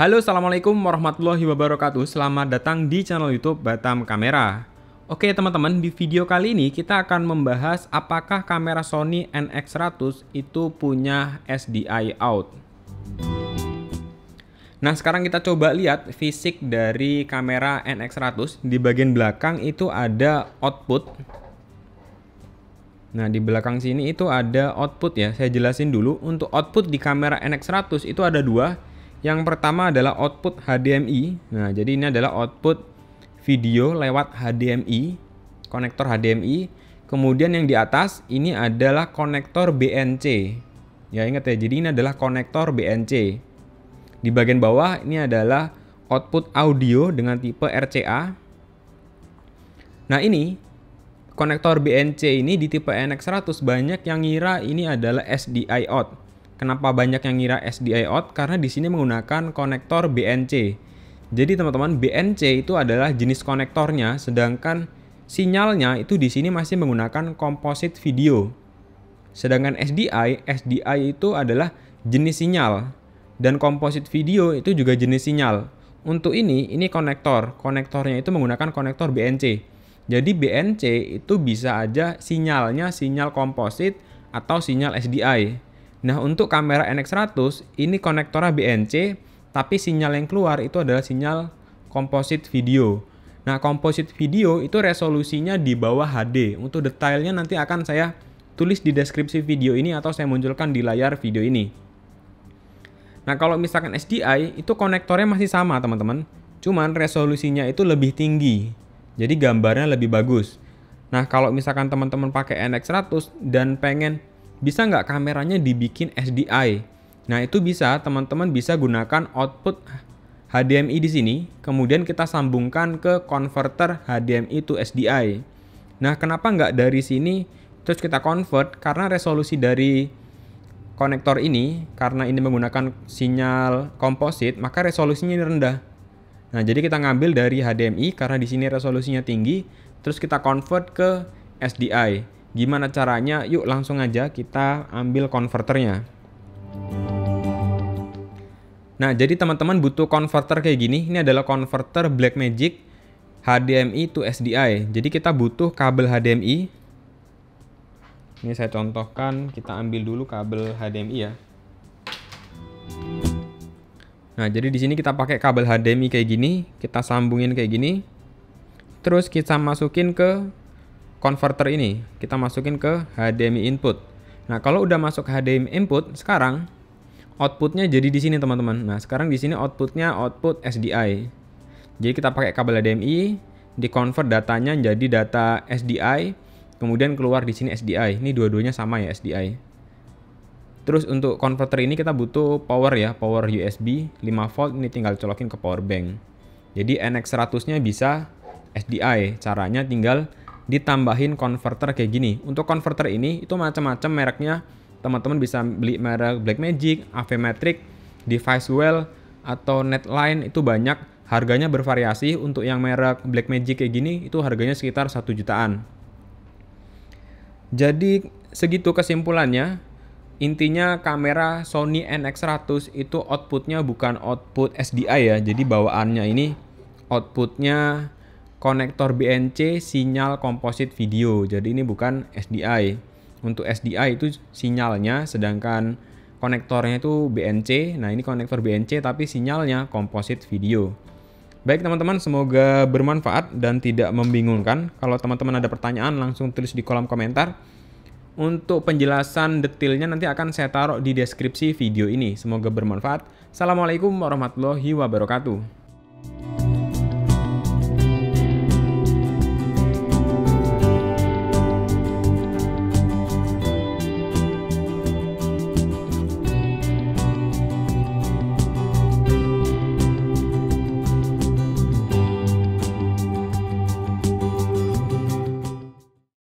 Halo Assalamualaikum warahmatullahi wabarakatuh Selamat datang di channel youtube Batam Kamera Oke teman-teman, di video kali ini kita akan membahas apakah kamera Sony NX100 itu punya SDI out Nah sekarang kita coba lihat fisik dari kamera NX100 Di bagian belakang itu ada output Nah, di belakang sini itu ada output ya. Saya jelasin dulu. Untuk output di kamera NX100 itu ada dua. Yang pertama adalah output HDMI. Nah, jadi ini adalah output video lewat HDMI, konektor HDMI. Kemudian yang di atas ini adalah konektor BNC. Ya, ingat ya. Jadi ini adalah konektor BNC. Di bagian bawah ini adalah output audio dengan tipe RCA. Nah, ini konektor BNC ini di tipe NX100 banyak yang ngira ini adalah SDI out Kenapa banyak yang ngira SDI out? Karena di sini menggunakan konektor BNC. Jadi teman-teman, BNC itu adalah jenis konektornya, sedangkan sinyalnya itu di sini masih menggunakan komposit video. Sedangkan SDI, SDI itu adalah jenis sinyal dan komposit video itu juga jenis sinyal. Untuk ini, ini konektor. Konektornya itu menggunakan konektor BNC. Jadi BNC itu bisa aja sinyalnya sinyal komposit atau sinyal SDI. Nah, untuk kamera NX100 ini konektornya BNC, tapi sinyal yang keluar itu adalah sinyal composite video. Nah, composite video itu resolusinya di bawah HD. Untuk detailnya nanti akan saya tulis di deskripsi video ini atau saya munculkan di layar video ini. Nah, kalau misalkan SDI itu konektornya masih sama, teman-teman. Cuman resolusinya itu lebih tinggi. Jadi gambarnya lebih bagus. Nah, kalau misalkan teman-teman pakai NX100 dan pengen bisa nggak kameranya dibikin SDI? Nah itu bisa, teman-teman bisa gunakan output HDMI di sini, kemudian kita sambungkan ke converter HDMI to SDI. Nah kenapa nggak dari sini terus kita convert? Karena resolusi dari konektor ini, karena ini menggunakan sinyal komposit, maka resolusinya rendah. Nah jadi kita ngambil dari HDMI karena di sini resolusinya tinggi, terus kita convert ke SDI. Gimana caranya? Yuk langsung aja kita ambil konverternya. Nah, jadi teman-teman butuh konverter kayak gini. Ini adalah konverter Blackmagic HDMI to SDI. Jadi kita butuh kabel HDMI. Ini saya contohkan, kita ambil dulu kabel HDMI ya. Nah, jadi di sini kita pakai kabel HDMI kayak gini, kita sambungin kayak gini. Terus kita masukin ke converter ini, kita masukin ke HDMI input. Nah, kalau udah masuk HDMI input, sekarang outputnya jadi di sini teman-teman. Nah, sekarang di sini outputnya output SDI. Jadi kita pakai kabel HDMI, di convert datanya jadi data SDI, kemudian keluar di sini SDI. Ini dua-duanya sama ya SDI. Terus untuk converter ini kita butuh power ya, power USB 5 volt ini tinggal colokin ke power bank. Jadi NX100-nya bisa SDI, caranya tinggal ditambahin converter kayak gini. Untuk converter ini itu macam-macam mereknya. Teman-teman bisa beli merek Blackmagic, Avemetric, Devicewell atau Netline itu banyak. Harganya bervariasi. Untuk yang merek Blackmagic kayak gini itu harganya sekitar 1 jutaan. Jadi segitu kesimpulannya. Intinya kamera Sony NX100 itu outputnya bukan output SDI ya. Jadi bawaannya ini outputnya konektor BNC sinyal komposit video. Jadi ini bukan SDI. Untuk SDI itu sinyalnya sedangkan konektornya itu BNC. Nah, ini konektor BNC tapi sinyalnya komposit video. Baik teman-teman, semoga bermanfaat dan tidak membingungkan. Kalau teman-teman ada pertanyaan langsung tulis di kolom komentar. Untuk penjelasan detailnya nanti akan saya taruh di deskripsi video ini. Semoga bermanfaat. Assalamualaikum warahmatullahi wabarakatuh.